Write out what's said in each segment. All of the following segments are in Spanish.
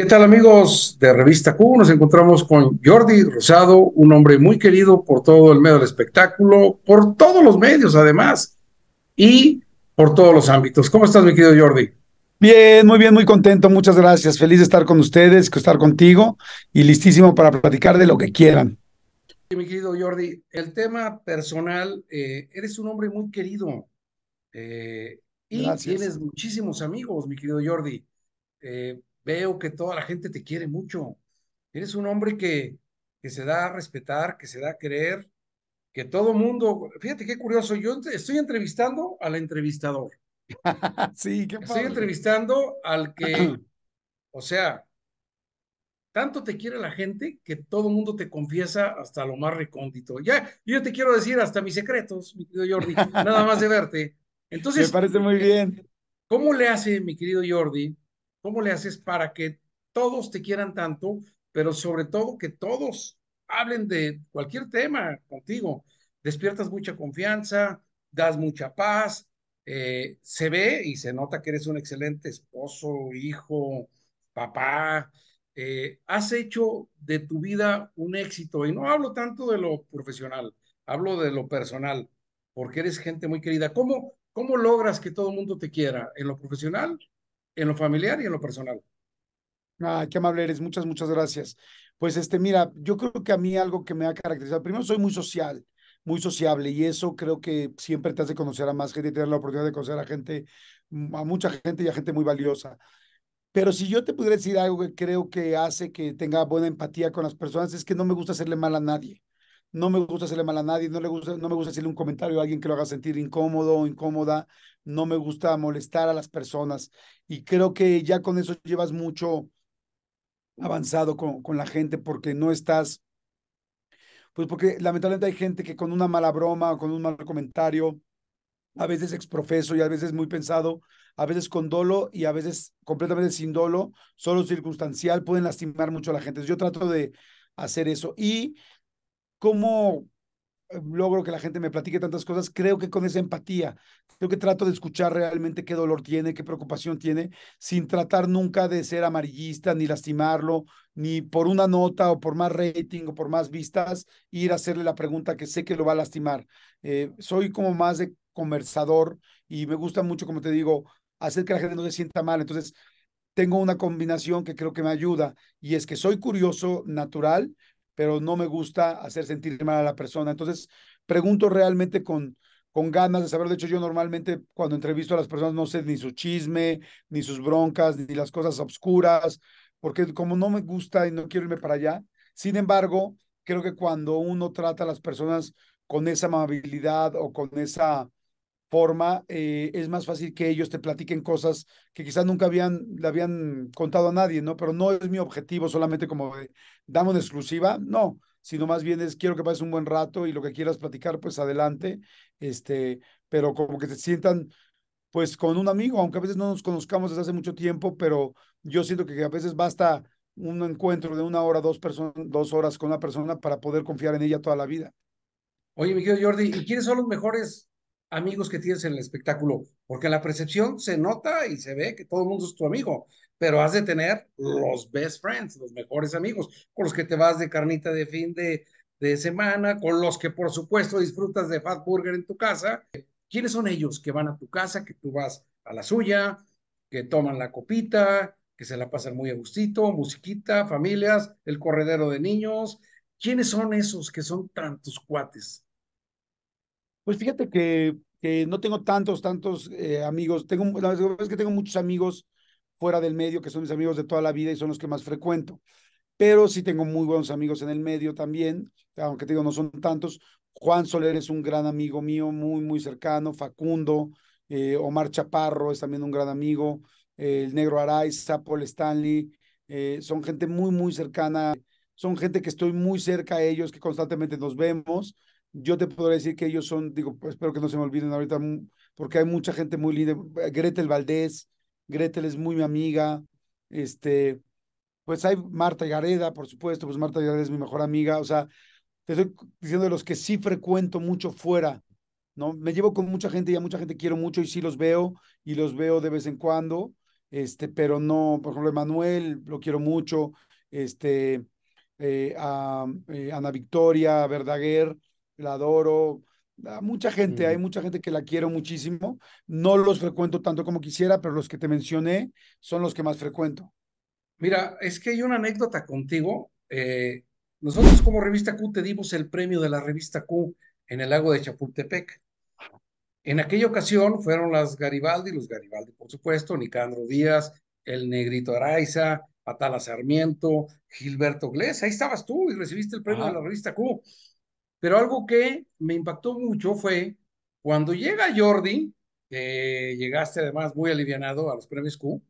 ¿Qué tal amigos de Revista Q? Nos encontramos con Jordi Rosado, un hombre muy querido por todo el medio del espectáculo, por todos los medios además, y por todos los ámbitos. ¿Cómo estás, mi querido Jordi? Bien, muy bien, muy contento, muchas gracias. Feliz de estar con ustedes, de estar contigo y listísimo para platicar de lo que quieran. mi querido Jordi, el tema personal, eh, eres un hombre muy querido eh, y tienes muchísimos amigos, mi querido Jordi. Eh, veo que toda la gente te quiere mucho. Eres un hombre que, que se da a respetar, que se da a creer que todo mundo, fíjate qué curioso, yo estoy entrevistando al entrevistador. sí, qué padre. Estoy entrevistando al que, o sea, tanto te quiere la gente que todo mundo te confiesa hasta lo más recóndito. Ya, yo te quiero decir hasta mis secretos, mi querido Jordi, nada más de verte. Entonces, me parece muy eh, bien. ¿Cómo le hace mi querido Jordi ¿Cómo le haces para que todos te quieran tanto, pero sobre todo que todos hablen de cualquier tema contigo? Despiertas mucha confianza, das mucha paz, eh, se ve y se nota que eres un excelente esposo, hijo, papá. Eh, has hecho de tu vida un éxito y no hablo tanto de lo profesional, hablo de lo personal, porque eres gente muy querida. ¿Cómo, cómo logras que todo el mundo te quiera? ¿En lo profesional en lo familiar y en lo personal. Ah, qué amable eres, muchas, muchas gracias. Pues este, mira, yo creo que a mí algo que me ha caracterizado, primero soy muy social, muy sociable y eso creo que siempre te hace conocer a más gente y tener la oportunidad de conocer a gente, mm, a mucha gente y a gente muy valiosa. Pero si yo te pudiera decir algo que creo que hace que tenga buena empatía con las personas, es que no me gusta hacerle mal a nadie no me gusta hacerle mal a nadie, no, le gusta, no me gusta decirle un comentario a alguien que lo haga sentir incómodo o incómoda, no me gusta molestar a las personas. Y creo que ya con eso llevas mucho avanzado con, con la gente porque no estás, pues porque lamentablemente hay gente que con una mala broma o con un mal comentario, a veces exprofeso y a veces muy pensado, a veces con dolo y a veces completamente sin dolo, solo circunstancial, pueden lastimar mucho a la gente. Yo trato de hacer eso. Y ¿Cómo eh, logro que la gente me platique tantas cosas? Creo que con esa empatía, creo que trato de escuchar realmente qué dolor tiene, qué preocupación tiene, sin tratar nunca de ser amarillista, ni lastimarlo, ni por una nota o por más rating o por más vistas, ir a hacerle la pregunta que sé que lo va a lastimar. Eh, soy como más de conversador y me gusta mucho, como te digo, hacer que la gente no se sienta mal. Entonces, tengo una combinación que creo que me ayuda y es que soy curioso natural, pero no me gusta hacer sentir mal a la persona. Entonces, pregunto realmente con, con ganas de saber. De hecho, yo normalmente cuando entrevisto a las personas no sé ni su chisme, ni sus broncas, ni las cosas obscuras, porque como no me gusta y no quiero irme para allá. Sin embargo, creo que cuando uno trata a las personas con esa amabilidad o con esa forma eh, es más fácil que ellos te platiquen cosas que quizás nunca habían, le habían contado a nadie, ¿no? Pero no es mi objetivo solamente como de, damos exclusiva, no, sino más bien es quiero que pases un buen rato y lo que quieras platicar, pues adelante, este, pero como que te sientan pues con un amigo, aunque a veces no nos conozcamos desde hace mucho tiempo, pero yo siento que a veces basta un encuentro de una hora, dos, personas, dos horas con una persona para poder confiar en ella toda la vida. Oye, mi querido Jordi, ¿y quiénes son los mejores amigos que tienes en el espectáculo, porque la percepción se nota y se ve que todo el mundo es tu amigo, pero has de tener los best friends, los mejores amigos, con los que te vas de carnita de fin de, semana, con los que por supuesto disfrutas de fat burger en tu casa. ¿Quiénes son ellos que van a tu casa, que tú vas a la suya, que toman la copita, que se la pasan muy a gustito, musiquita, familias, el corredero de niños? ¿Quiénes son esos que son tantos cuates? Pues fíjate que, no tengo tantos, tantos eh, amigos. Tengo, la verdad es que tengo muchos amigos fuera del medio, que son mis amigos de toda la vida y son los que más frecuento. Pero sí tengo muy buenos amigos en el medio también, aunque te digo, no son tantos. Juan Soler es un gran amigo mío, muy, muy cercano. Facundo, eh, Omar Chaparro es también un gran amigo. el Negro Araiza, Paul Stanley, eh, son gente muy, muy cercana. Son gente que estoy muy cerca de ellos, que constantemente nos vemos yo te podría decir que ellos son, digo, pues, espero que no se me olviden ahorita, mm, porque hay mucha gente muy linda. Eh, Gretel Valdés, Gretel es muy mi amiga. Este, pues hay Marta Gareda, por supuesto, pues Marta Gareda es mi mejor amiga. O sea, te estoy diciendo de los que sí frecuento mucho fuera, ¿no? Me llevo con mucha gente y a mucha gente quiero mucho y sí los veo y los veo de vez en cuando. Este, pero no, por ejemplo, Manuel, lo quiero mucho. Este, eh, eh, Ana Victoria, Verdaguer, la adoro. Ah, mucha gente, hay mm. mucha gente que la quiero muchísimo. No los frecuento tanto como quisiera, pero los que te mencioné son los que más frecuento. Mira, es que hay una anécdota contigo. Eh, nosotros como revista Q te dimos el premio de la revista Q en el lago de Chapultepec. En aquella ocasión fueron las Garibaldi, los Garibaldi, por supuesto, Nicandro Díaz, el Negrito Araiza, Atala Sarmiento, Gilberto Glés, ahí estabas tú y recibiste el premio de la revista Q. Pero algo que me impactó mucho fue cuando llega Jordi, que llegaste además muy alivianado a los premios Q,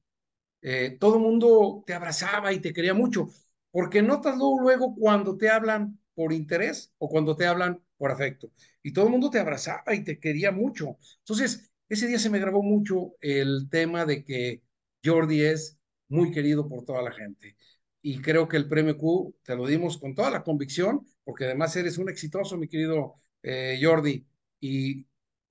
eh, todo el mundo te abrazaba y te quería mucho, porque notas luego, luego cuando te hablan por interés o cuando te hablan por afecto. Y todo el mundo te abrazaba y te quería mucho. Entonces, ese día se me grabó mucho el tema de que Jordi es muy querido por toda la gente y creo que el premio Q te lo dimos con toda la convicción, porque además eres un exitoso, mi querido eh, Jordi, y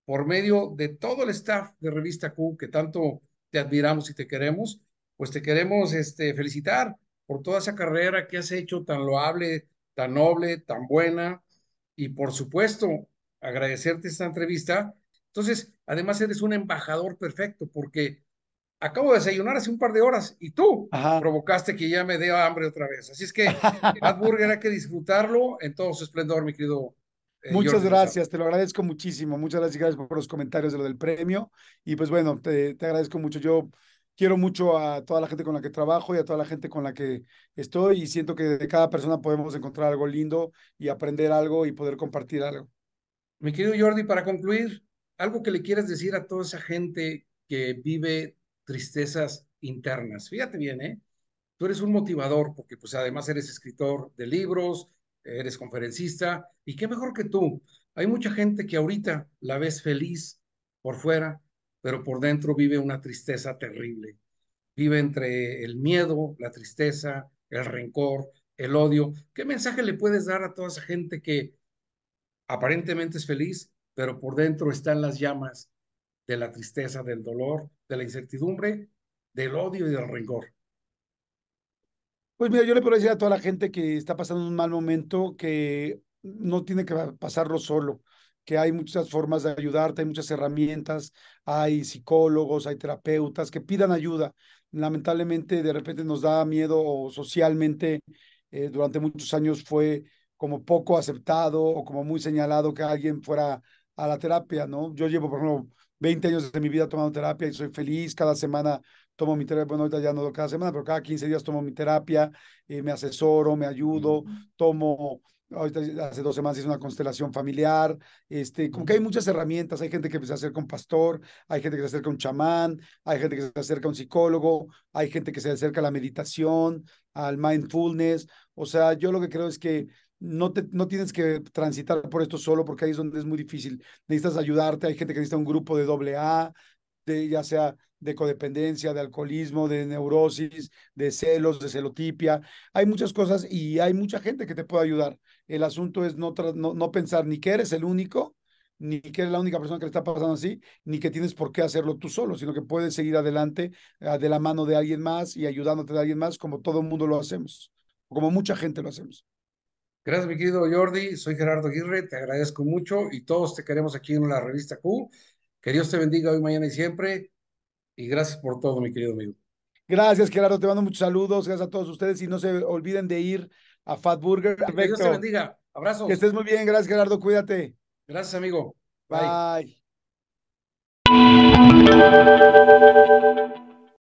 por medio de todo el staff de Revista Q, que tanto te admiramos y te queremos, pues te queremos este, felicitar por toda esa carrera que has hecho tan loable, tan noble, tan buena, y por supuesto, agradecerte esta entrevista. Entonces, además eres un embajador perfecto, porque acabo de desayunar hace un par de horas y tú provocaste que ya me dé hambre otra vez. Así es que el burger hay que disfrutarlo en todo su esplendor, mi querido. Eh, Muchas gracias, te lo agradezco muchísimo. Muchas gracias, por los comentarios de lo del premio. Y pues bueno, te, te agradezco mucho. Yo quiero mucho a toda la gente con la que trabajo y a toda la gente con la que estoy y siento que de cada persona podemos encontrar algo lindo y aprender algo y poder compartir algo. Mi querido Jordi, para concluir, algo que le quieras decir a toda esa gente que vive tristezas internas. Fíjate bien, ¿eh? Tú eres un motivador porque pues además eres escritor de libros, eres conferencista y qué mejor que tú. Hay mucha gente que ahorita la ves feliz por fuera, pero por dentro vive una tristeza terrible. Vive entre el miedo, la tristeza, el rencor, el odio. ¿Qué mensaje le puedes dar a toda esa gente que aparentemente es feliz, pero por dentro están las llamas de la tristeza, del dolor de la incertidumbre, del odio y del rencor. Pues mira, yo le puedo decir a toda la gente que está pasando un mal momento que no tiene que pasarlo solo, que hay muchas formas de ayudarte, hay muchas herramientas, hay psicólogos, hay terapeutas que pidan ayuda. Lamentablemente de repente nos da miedo o socialmente eh, durante muchos años fue como poco aceptado o como muy señalado que alguien fuera a la terapia, ¿no? Yo llevo, por ejemplo, 20 años de mi vida tomando terapia y soy feliz. Cada semana tomo mi terapia, bueno, ahorita ya no cada semana, pero cada 15 días tomo mi terapia, eh, me asesoro, me ayudo, tomo ahorita hace dos semanas hice una constelación familiar, este, como que hay muchas herramientas, hay gente que se acerca a un pastor, hay gente que se acerca a un chamán, hay gente que se acerca a un psicólogo, hay gente que se acerca a la meditación, al mindfulness, o sea, yo lo que creo es que no, te, no tienes que transitar por esto solo porque ahí es donde es muy difícil. Necesitas ayudarte, hay gente que necesita un grupo de doble A, de, ya sea de codependencia, de alcoholismo, de neurosis, de celos, de celotipia. Hay muchas cosas y hay mucha gente que te puede ayudar. El asunto es no, no, no pensar ni que eres el único, ni que eres la única persona que le está pasando así, ni que tienes por qué hacerlo tú solo, sino que puedes seguir adelante ah, de la mano de alguien más y ayudándote de alguien más, como todo el mundo lo hacemos, como mucha gente lo hacemos. Gracias, mi querido Jordi. Soy Gerardo Aguirre, te agradezco mucho y todos te queremos aquí en la revista Q. Que Dios te bendiga hoy, mañana y siempre. Y gracias por todo, mi querido amigo. Gracias, Gerardo. Te mando muchos saludos. Gracias a todos ustedes. Y no se olviden de ir a Fatburger, Que Dios te bendiga. abrazo. Que estés muy bien. Gracias, Gerardo. Cuídate. Gracias, amigo. Bye.